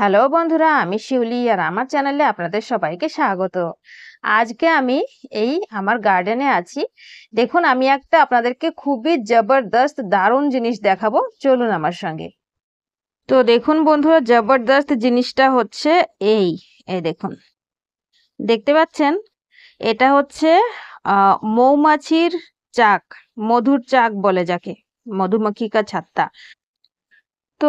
hello বন্ধুরা আমি শিউলি আর আমার চ্যানেলে আপনাদের সবাইকে স্বাগত আজকে আমি এই আমার গার্ডেনে আছি দেখুন আমি একটা আপনাদেরকে খুবই জবরদস্ত দারুণ জিনিস দেখাবো চলুন আমার সঙ্গে তো দেখুন বন্ধুরা জবরদস্ত জিনিসটা হচ্ছে এই এই দেখুন দেখতে পাচ্ছেন এটা হচ্ছে মৌমাছির চাক মধুর চাক বলে যাকে মধুমক্ষিকা ছাত্তা তো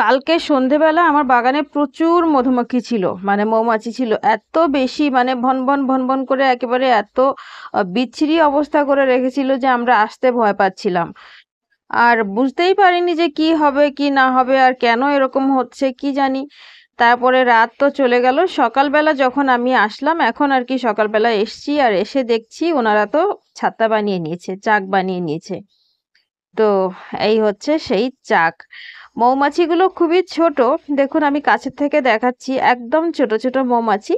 কালকে সন্ধেবেলা আমার বাগানে প্রচুর মধুমাখি ছিল মানে মৌমাছি ছিল এত বেশি মানে ভন ভন ভন ভন করে একেবারে এত বিচ্ছিরি অবস্থা করে রেখেছিল যে আমরা আসতে ভয় পাচ্ছিলাম আর বুঝতেই পারিনি যে কি হবে কি না হবে আর কেন এরকম হচ্ছে কি জানি তারপরে রাত তো চলে গেল সকালবেলা যখন আমি আসলাম এখন আর কি সকালবেলা এসছি আর এসে দেখছি ওনারা তো ছাতা বানিয়ে নিয়েছে চাক বানিয়ে নিয়েছে তো এই হচ্ছে সেই চাক মৌমাছিগুলো খুবই ছোট দেখুন আমি কাছের থেকে দেখাচ্ছি একদম ছোট ছোট মৌমাছি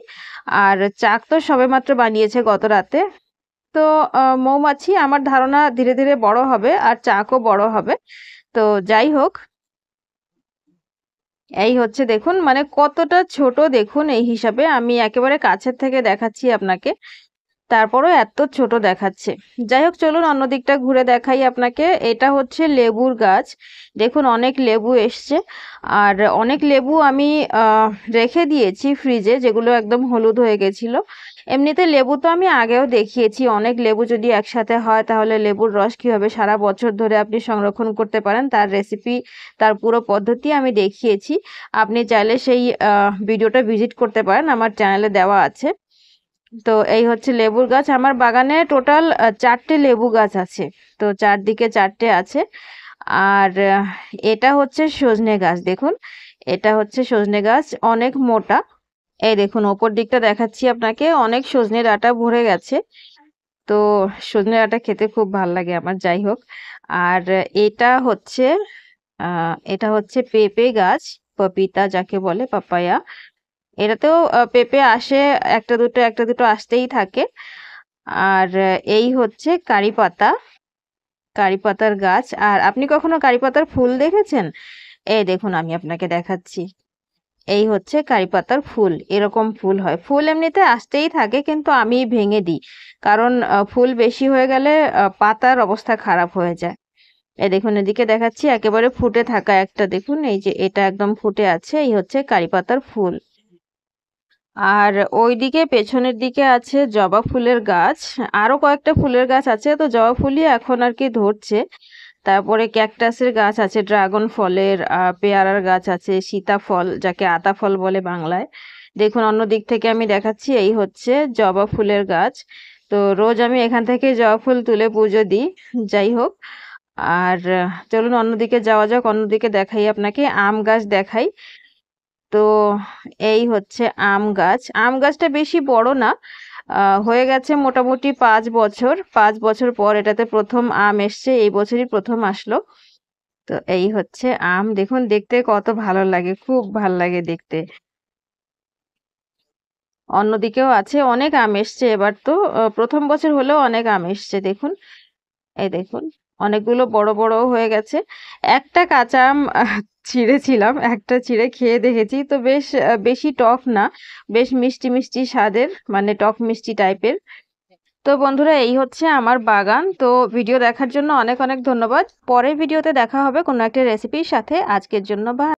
আর চাক তো সবেমাত্র বানিয়েছে গত রাতে তো মৌমাছি আমার ধারণা ধীরে ধীরে বড় হবে আর চাকও বড় হবে তো যাই হোক এই হচ্ছে দেখুন মানে কতটা ছোট দেখুন এই হিসাবে আমি একেবারে কাছের থেকে দেখাচ্ছি আপনাকে তারপরও এত ছোট দেখাচ্ছে যাই হোক চলুন অন্য দিকটা ঘুরে দেখাই আপনাকে এটা হচ্ছে লেবুর গাছ দেখুন অনেক লেবু এসছে আর অনেক লেবু আমি রেখে দিয়েছি ফ্রিজে যেগুলো একদম হলুদ হয়ে গেছিলো এমনিতে লেবু তো আমি আগেও দেখিয়েছি অনেক লেবু যদি একসাথে হয় তাহলে লেবুর রস কীভাবে সারা বছর ধরে আপনি সংরক্ষণ করতে পারেন তার রেসিপি তার পুরো পদ্ধতি আমি দেখিয়েছি আপনি চাইলে সেই ভিডিওটা ভিজিট করতে পারেন আমার চ্যানেলে দেওয়া আছে তো এই হচ্ছে লেবুর গাছ আমার বাগানে টোটাল চারটে লেবু গাছ আছে তো চারদিকে চারটে আছে আর এটা হচ্ছে সজনে গাছ দেখুন এটা হচ্ছে সজনে গাছ অনেক মোটা এই দেখুন ওপর দিকটা দেখাচ্ছি আপনাকে অনেক সজনে ডাঁটা ভরে গেছে তো সজনে ডাটা খেতে খুব ভাল লাগে আমার যাই হোক আর এটা হচ্ছে এটা হচ্ছে পেঁপে গাছ পপিতা যাকে বলে পাপায়া এটাতেও পেঁপে আসে একটা দুটো একটা দুটো আসতেই থাকে আর এই হচ্ছে কারি পাতা কারি পাতার গাছ আর আপনি কখনো কারি পাতার ফুল দেখেছেন এই দেখুন আমি আপনাকে দেখাচ্ছি এই হচ্ছে কারি পাতার ফুল এরকম ফুল হয় ফুল এমনিতে আসতেই থাকে কিন্তু আমি ভেঙে দিই কারণ ফুল বেশি হয়ে গেলে পাতার অবস্থা খারাপ হয়ে যায় এই দেখুন এদিকে দেখাচ্ছি একেবারে ফুটে থাকা একটা দেখুন এই যে এটা একদম ফুটে আছে এই হচ্ছে কারি পাতার ফুল আর ওইদিকে পেছনের দিকে আছে জবা ফুলের গাছ আরও কয়েকটা ফুলের গাছ আছে তো জবা ফুলই এখন আর কি ধরছে তারপরে ক্যাকটাসের গাছ আছে ড্রাগন ফলের পেয়ারার গাছ আছে সীতাফল যাকে আতা ফল বলে বাংলায় দেখুন অন্য দিক থেকে আমি দেখাচ্ছি এই হচ্ছে জবা ফুলের গাছ তো রোজ আমি এখান থেকে জবা ফুল তুলে পুজো দিই যাই হোক আর চলুন অন্যদিকে যাওয়া যাক অন্যদিকে দেখাই আপনাকে আম গাছ দেখাই তো এই হচ্ছে আম গাছ আম গাছটা বেশি বড় না হয়ে গেছে মোটামুটি পাঁচ বছর পাঁচ বছর পর এটাতে প্রথম আম এসছে এই বছরই প্রথম আসলো তো এই হচ্ছে আম দেখুন দেখতে কত ভালো লাগে খুব ভালো লাগে দেখতে অন্যদিকেও আছে অনেক আম এসছে এবার তো প্রথম বছর হলেও অনেক আম এসছে দেখুন এই দেখুন অনেকগুলো বড় বড় হয়ে গেছে একটা কাঁচা আম ছিঁড়েছিলাম একটা ছিঁড়ে খেয়ে দেখেছি তো বেশ বেশি টক না বেশ মিষ্টি মিষ্টি স্বাদের মানে টক মিষ্টি টাইপের তো বন্ধুরা এই হচ্ছে আমার বাগান তো ভিডিও দেখার জন্য অনেক অনেক ধন্যবাদ পরের ভিডিওতে দেখা হবে কোনো একটা রেসিপির সাথে আজকের জন্য বা